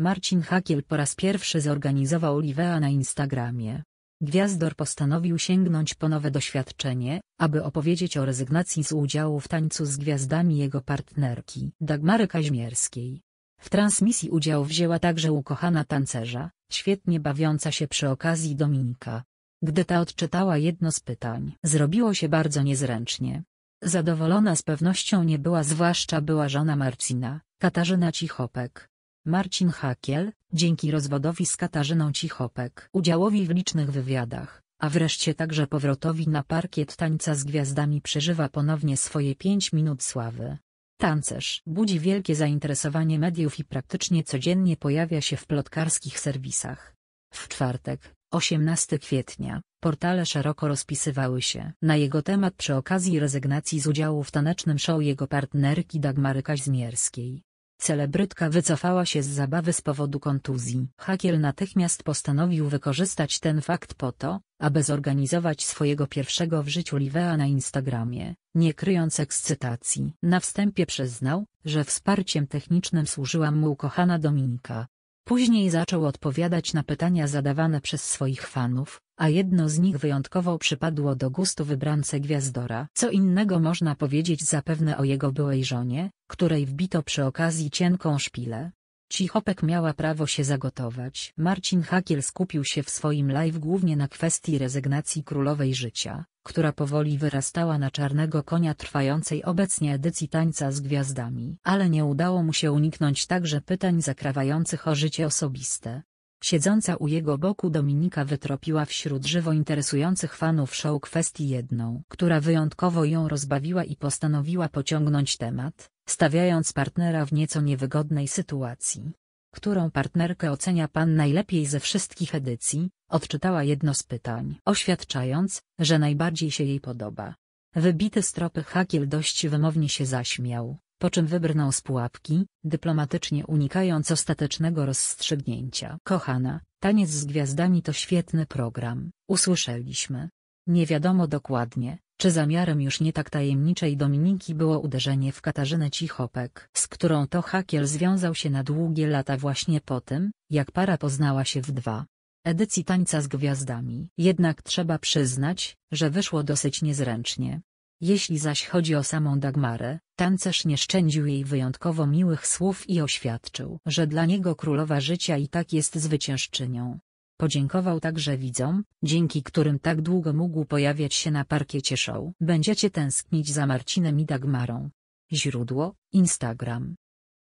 Marcin Hakiel po raz pierwszy zorganizował Livea na Instagramie. Gwiazdor postanowił sięgnąć po nowe doświadczenie, aby opowiedzieć o rezygnacji z udziału w tańcu z gwiazdami jego partnerki Dagmary Kaźmierskiej. W transmisji udział wzięła także ukochana tancerza, świetnie bawiąca się przy okazji Dominika. Gdy ta odczytała jedno z pytań, zrobiło się bardzo niezręcznie. Zadowolona z pewnością nie była zwłaszcza była żona Marcina, Katarzyna Cichopek, Marcin Hakiel, dzięki rozwodowi z Katarzyną Cichopek, udziałowi w licznych wywiadach, a wreszcie także powrotowi na parkiet tańca z gwiazdami przeżywa ponownie swoje 5 minut sławy. Tancerz budzi wielkie zainteresowanie mediów i praktycznie codziennie pojawia się w plotkarskich serwisach. W czwartek, 18 kwietnia, portale szeroko rozpisywały się na jego temat przy okazji rezygnacji z udziału w tanecznym show jego partnerki Dagmary Kaźmierskiej. Celebrytka wycofała się z zabawy z powodu kontuzji. Hakiel natychmiast postanowił wykorzystać ten fakt po to, aby zorganizować swojego pierwszego w życiu live'a na Instagramie, nie kryjąc ekscytacji. Na wstępie przyznał, że wsparciem technicznym służyła mu ukochana Dominika, Później zaczął odpowiadać na pytania zadawane przez swoich fanów, a jedno z nich wyjątkowo przypadło do gustu wybrance gwiazdora. Co innego można powiedzieć zapewne o jego byłej żonie, której wbito przy okazji cienką szpilę. Cichopek miała prawo się zagotować. Marcin Hakiel skupił się w swoim live głównie na kwestii rezygnacji królowej życia, która powoli wyrastała na czarnego konia trwającej obecnie edycji Tańca z Gwiazdami. Ale nie udało mu się uniknąć także pytań zakrawających o życie osobiste. Siedząca u jego boku Dominika wytropiła wśród żywo interesujących fanów show kwestii jedną, która wyjątkowo ją rozbawiła i postanowiła pociągnąć temat, stawiając partnera w nieco niewygodnej sytuacji. Którą partnerkę ocenia pan najlepiej ze wszystkich edycji? Odczytała jedno z pytań, oświadczając, że najbardziej się jej podoba. Wybity z tropy hakiel dość wymownie się zaśmiał, po czym wybrnął z pułapki, dyplomatycznie unikając ostatecznego rozstrzygnięcia. Kochana, taniec z gwiazdami to świetny program, usłyszeliśmy. Nie wiadomo dokładnie, czy zamiarem już nie tak tajemniczej Dominiki było uderzenie w Katarzynę Cichopek, z którą to hakiel związał się na długie lata właśnie po tym, jak para poznała się w dwa edycji Tańca z Gwiazdami. Jednak trzeba przyznać, że wyszło dosyć niezręcznie. Jeśli zaś chodzi o samą Dagmarę, tancerz nie szczędził jej wyjątkowo miłych słów i oświadczył, że dla niego królowa życia i tak jest zwyciężczynią. Podziękował także widzom, dzięki którym tak długo mógł pojawiać się na parkiecie show. Będziecie tęsknić za Marcinem i Dagmarą. Źródło: Instagram.